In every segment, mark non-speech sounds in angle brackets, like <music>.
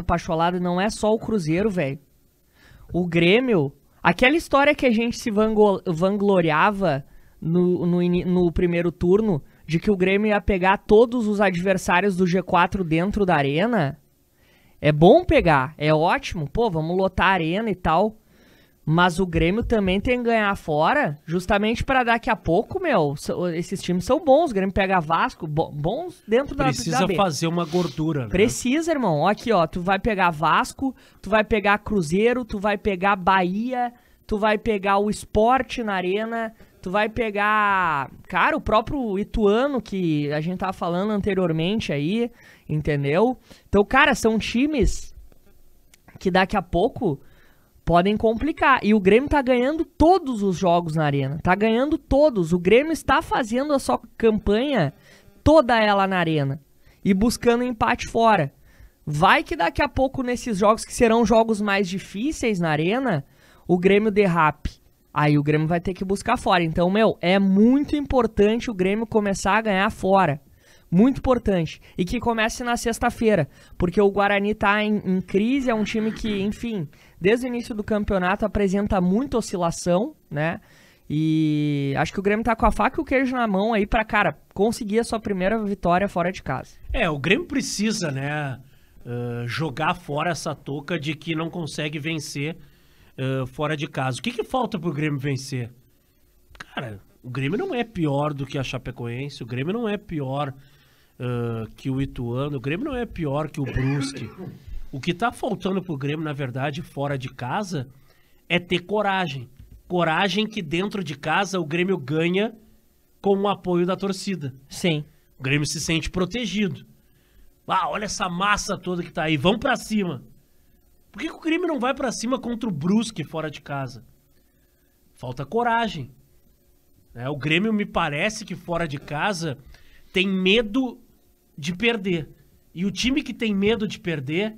apaixonado não é só o Cruzeiro, velho. O Grêmio, aquela história que a gente se vangloriava no, no, no primeiro turno, de que o Grêmio ia pegar todos os adversários do G4 dentro da arena, é bom pegar, é ótimo, pô, vamos lotar a arena e tal. Mas o Grêmio também tem que ganhar fora, justamente para daqui a pouco, meu. Esses times são bons. O Grêmio pega Vasco, bons dentro da Precisa da B. fazer uma gordura. Né? Precisa, irmão. Aqui, ó. Tu vai pegar Vasco, tu vai pegar Cruzeiro, tu vai pegar Bahia, tu vai pegar o Esporte na Arena, tu vai pegar. Cara, o próprio Ituano que a gente tava falando anteriormente aí, entendeu? Então, cara, são times que daqui a pouco podem complicar. E o Grêmio tá ganhando todos os jogos na arena. Tá ganhando todos. O Grêmio está fazendo a sua campanha toda ela na arena. E buscando empate fora. Vai que daqui a pouco, nesses jogos que serão jogos mais difíceis na arena, o Grêmio derrape. Aí o Grêmio vai ter que buscar fora. Então, meu, é muito importante o Grêmio começar a ganhar fora. Muito importante. E que comece na sexta-feira. Porque o Guarani tá em, em crise, é um time que, enfim, desde o início do campeonato apresenta muita oscilação, né? E acho que o Grêmio tá com a faca e o queijo na mão aí para cara, conseguir a sua primeira vitória fora de casa. É, o Grêmio precisa, né, uh, jogar fora essa touca de que não consegue vencer uh, fora de casa. O que que falta pro Grêmio vencer? Cara, o Grêmio não é pior do que a Chapecoense, o Grêmio não é pior uh, que o Ituano, o Grêmio não é pior que o Brusque. <laughs> O que está faltando para o Grêmio, na verdade, fora de casa, é ter coragem. Coragem que dentro de casa o Grêmio ganha com o apoio da torcida. Sim. O Grêmio se sente protegido. Ah, olha essa massa toda que tá aí, vamos para cima. Por que, que, o Grêmio não vai para cima contra o Brusque fora de casa? Falta coragem. É, o Grêmio me parece que fora de casa tem medo de perder. E o time que tem medo de perder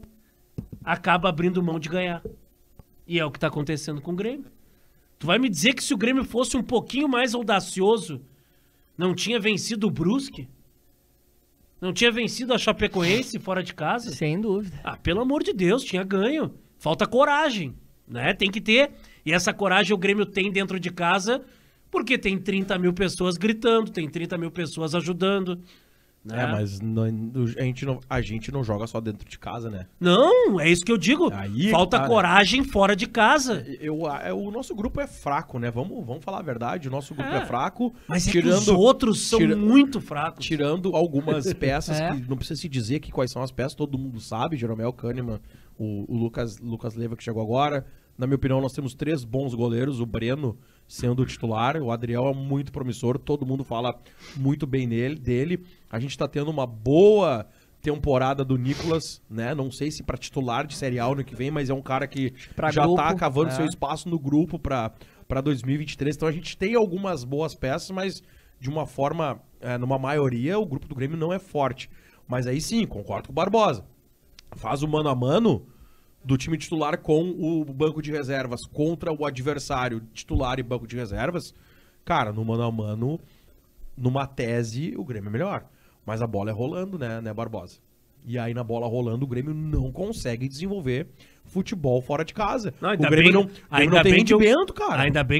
acaba abrindo mão de ganhar. E é o que está acontecendo com o Grêmio. Tu vai me dizer que se o Grêmio fosse um pouquinho mais audacioso, não tinha vencido o Brusque? Não tinha vencido a Chapecoense fora de casa? Sem dúvida. Ah, pelo amor de Deus, tinha ganho. Falta coragem, né? Tem que ter. E essa coragem o Grêmio tem dentro de casa, porque tem 30 mil pessoas gritando, tem 30 mil pessoas ajudando, é, né? É, mas a, gente não, a gente não joga só dentro de casa, né? Não, é isso que eu digo. Aí, Falta tá, né? coragem fora de casa. Eu, eu, é, o nosso grupo é fraco, né? Vamos, vamos falar a verdade. O nosso grupo é, é fraco. Mas é tirando, é os outros são tira, muito fracos. Tirando algumas <laughs> peças, é. que não precisa se dizer que quais são as peças, todo mundo sabe. Jeromel Kahneman o, o Lucas, Lucas Leiva que chegou agora. Na minha opinião, nós temos três bons goleiros, o Breno sendo o titular, o Adriel é muito promissor, todo mundo fala muito bem nele, dele. A gente está tendo uma boa temporada do Nicolas, né? Não sei se para titular de Série A no que vem, mas é um cara que pra já tá grupo, tá cavando é. seu espaço no grupo para para 2023. Então a gente tem algumas boas peças, mas de uma forma, é, numa maioria, o grupo do Grêmio não é forte. Mas aí sim, concordo com o Barbosa faz o mano a mano do time titular com o banco de reservas contra o adversário titular e banco de reservas, cara, no mano a mano, numa tese, o Grêmio é melhor. Mas a bola é rolando, né, né, Barbosa? E aí, na bola rolando, o Grêmio não consegue desenvolver futebol fora de casa. Não, o Grêmio bem, não, Grêmio não tem rendimento, eu, cara. Ainda bem